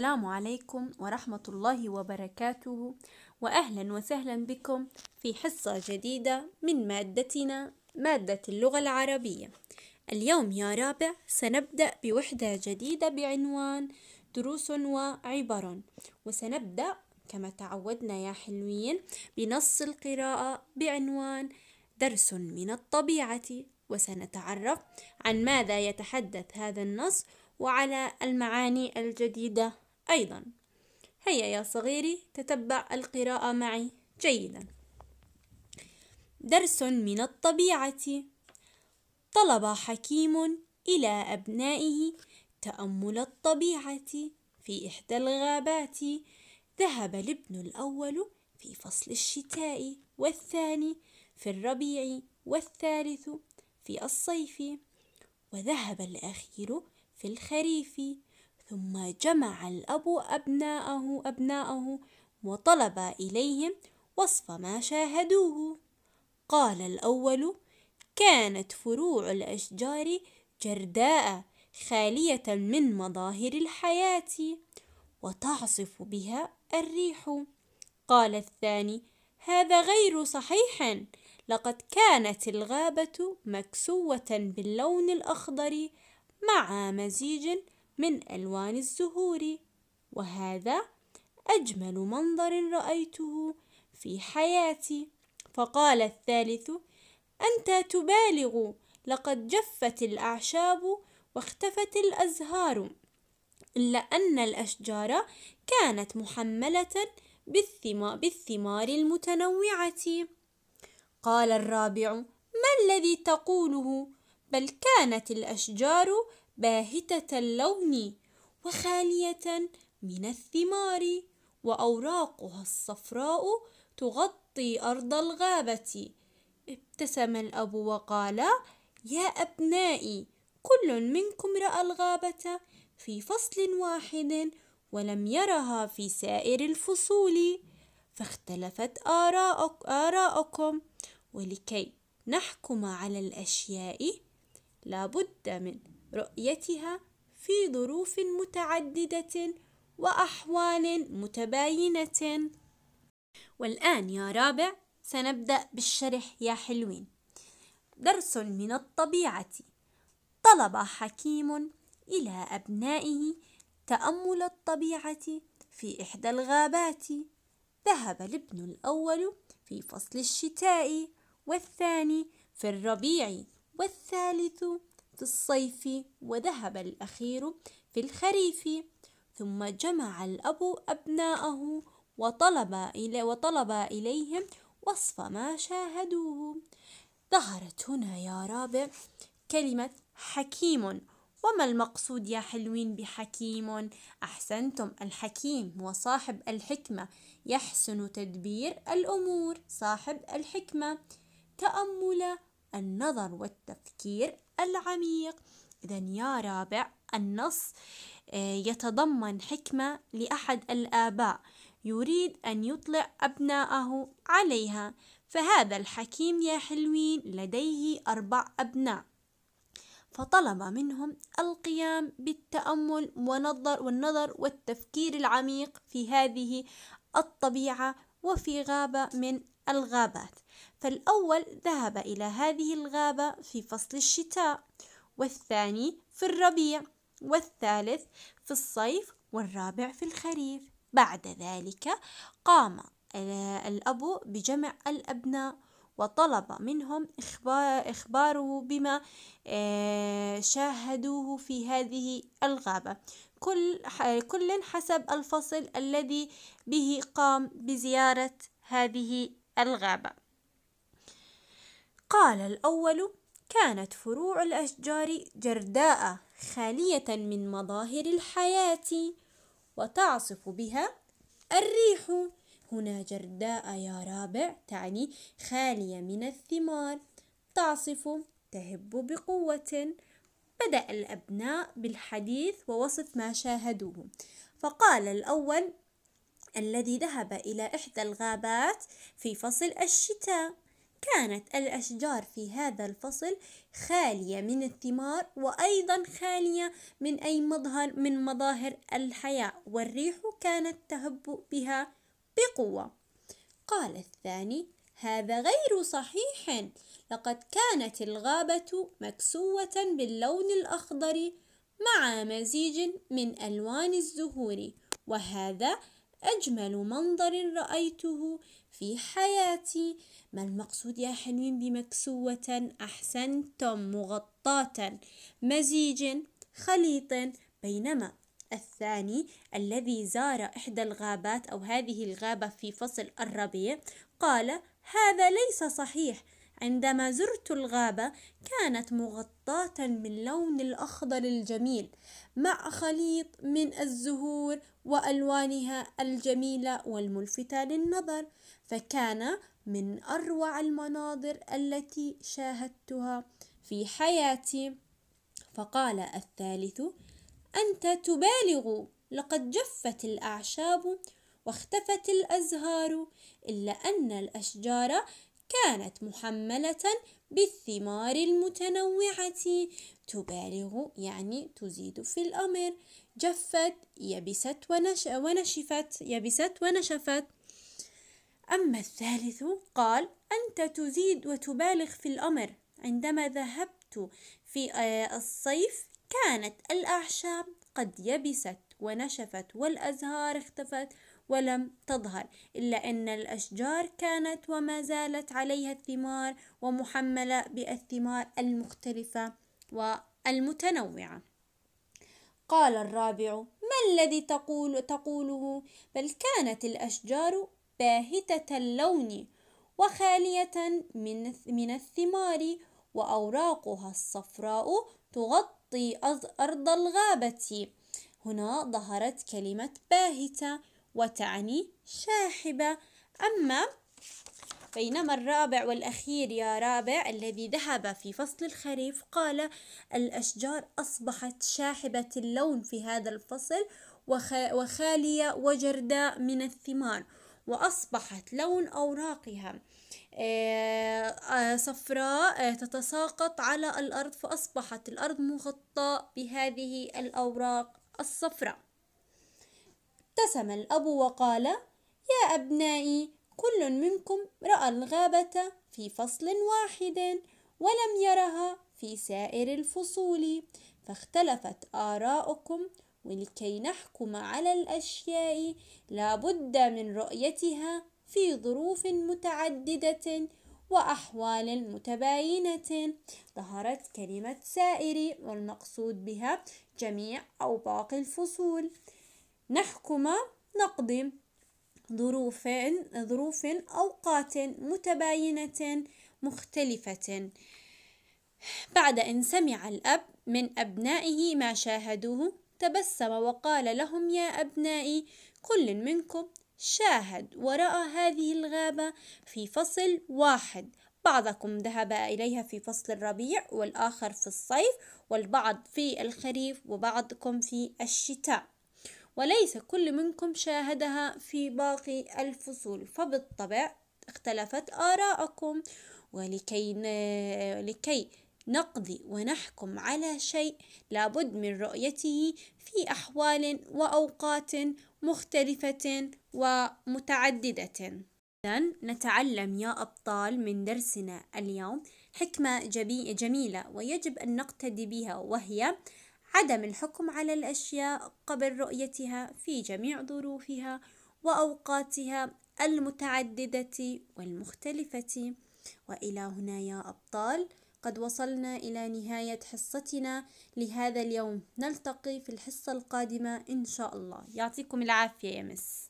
السلام عليكم ورحمة الله وبركاته وأهلا وسهلا بكم في حصة جديدة من مادتنا مادة اللغة العربية اليوم يا رابع سنبدأ بوحدة جديدة بعنوان دروس وعبر وسنبدأ كما تعودنا يا حلوين بنص القراءة بعنوان درس من الطبيعة وسنتعرف عن ماذا يتحدث هذا النص وعلى المعاني الجديدة أيضا هيا يا صغيري تتبع القراءة معي جيدا درس من الطبيعة طلب حكيم إلى أبنائه تأمل الطبيعة في إحدى الغابات ذهب الابن الأول في فصل الشتاء والثاني في الربيع والثالث في الصيف وذهب الأخير في الخريف ثم جمع الأب أبناءه أبناءه وطلب إليهم وصف ما شاهدوه قال الأول كانت فروع الأشجار جرداء خالية من مظاهر الحياة وتعصف بها الريح قال الثاني هذا غير صحيح لقد كانت الغابة مكسوة باللون الأخضر مع مزيج من ألوان الزهور وهذا أجمل منظر رأيته في حياتي فقال الثالث أنت تبالغ لقد جفت الأعشاب واختفت الأزهار إلا أن الأشجار كانت محملة بالثمار المتنوعة قال الرابع ما الذي تقوله بل كانت الأشجار باهتة اللون وخالية من الثمار وأوراقها الصفراء تغطي أرض الغابة ابتسم الأب وقال يا أبنائي كل منكم رأى الغابة في فصل واحد ولم يرها في سائر الفصول فاختلفت آراءكم ولكي نحكم على الأشياء لابد من رؤيتها في ظروف متعددة وأحوال متباينة والآن يا رابع سنبدأ بالشرح يا حلوين درس من الطبيعة طلب حكيم إلى أبنائه تأمل الطبيعة في إحدى الغابات ذهب الابن الأول في فصل الشتاء والثاني في الربيع والثالث في الصيف وذهب الأخير في الخريف ثم جمع الأب أبناءه وطلب, إلي وطلب إليهم وصف ما شاهدوه ظهرت هنا يا رابع كلمة حكيم وما المقصود يا حلوين بحكيم أحسنتم الحكيم هو صاحب الحكمة يحسن تدبير الأمور صاحب الحكمة تأمل النظر والتفكير العميق إذا يا رابع النص آه، يتضمن حكمة لأحد الآباء يريد أن يطلع أبناءه عليها فهذا الحكيم يا حلوين لديه أربع أبناء فطلب منهم القيام بالتأمل ونظر والنظر والتفكير العميق في هذه الطبيعة وفي غابة من الغابات فالأول ذهب إلى هذه الغابة في فصل الشتاء والثاني في الربيع والثالث في الصيف والرابع في الخريف بعد ذلك قام الأب بجمع الأبناء وطلب منهم إخباره بما آه، شاهدوه في هذه الغابة كل كل حسب الفصل الذي به قام بزيارة هذه الغابة قال الأول كانت فروع الأشجار جرداء خالية من مظاهر الحياة وتعصف بها الريح هنا جرداء يا رابع تعني خالية من الثمار تعصف تهب بقوة بدأ الأبناء بالحديث ووصف ما شاهدوه فقال الأول الذي ذهب إلى إحدى الغابات في فصل الشتاء كانت الأشجار في هذا الفصل خالية من الثمار وأيضا خالية من أي مظهر من مظاهر الحياة والريح كانت تهب بها بقوة قال الثاني هذا غير صحيح لقد كانت الغابة مكسوة باللون الأخضر مع مزيج من ألوان الزهور وهذا أجمل منظر رأيته في حياتي ما المقصود يا حلوين بمكسوة أحسنتم مغطاة مزيج خليط بينما الثاني الذي زار إحدى الغابات أو هذه الغابة في فصل الربيع قال هذا ليس صحيح عندما زرت الغابة كانت مغطاة من لون الأخضر الجميل مع خليط من الزهور وألوانها الجميلة والملفتة للنظر فكان من أروع المناظر التي شاهدتها في حياتي فقال الثالث أنت تبالغ لقد جفت الأعشاب واختفت الأزهار إلا أن الأشجار كانت محملة بالثمار المتنوعة تبالغ يعني تزيد في الأمر جفت يبست ونش ونشفت يبست ونشفت أما الثالث قال أنت تزيد وتبالغ في الأمر عندما ذهبت في آه، الصيف كانت الأعشاب قد يبست ونشفت والأزهار اختفت ولم تظهر إلا أن الأشجار كانت وما زالت عليها الثمار ومحملة بالثمار المختلفة والمتنوعة قال الرابع ما الذي تقول تقوله بل كانت الأشجار باهتة اللون وخالية من, من الثمار وأوراقها الصفراء تغطي أرض الغابة هنا ظهرت كلمة باهتة وتعني شاحبة أما بينما الرابع والأخير يا رابع الذي ذهب في فصل الخريف قال الأشجار أصبحت شاحبة اللون في هذا الفصل وخالية وجرداء من الثمار وأصبحت لون أوراقها آه، آه، صفراء آه، تتساقط على الأرض فأصبحت الأرض مغطاة بهذه الأوراق الصفراء ابتسم الأب وقال: يا أبنائي، كل منكم رأى الغابة في فصل واحد ولم يرها في سائر الفصول، فاختلفت آراؤكم، ولكي نحكم على الأشياء، لا بد من رؤيتها في ظروف متعددة وأحوال متباينة ظهرت كلمة سائر والمقصود بها جميع أو باقي الفصول نحكم نقضي ظروف ظروف أوقات متباينة مختلفة بعد أن سمع الأب من أبنائه ما شاهدوه تبسم وقال لهم يا أبنائي كل منكم شاهد ورأى هذه الغابة في فصل واحد بعضكم ذهب إليها في فصل الربيع والآخر في الصيف والبعض في الخريف وبعضكم في الشتاء وليس كل منكم شاهدها في باقي الفصول فبالطبع اختلفت آراءكم ولكي ن... لكي نقضي ونحكم على شيء لابد من رؤيته في أحوال وأوقات مختلفة ومتعددة إذن نتعلم يا أبطال من درسنا اليوم حكمة جميلة ويجب أن نقتدي بها وهي عدم الحكم على الأشياء قبل رؤيتها في جميع ظروفها وأوقاتها المتعددة والمختلفة وإلى هنا يا أبطال قد وصلنا إلى نهاية حصتنا لهذا اليوم نلتقي في الحصة القادمة إن شاء الله يعطيكم العافية يا مس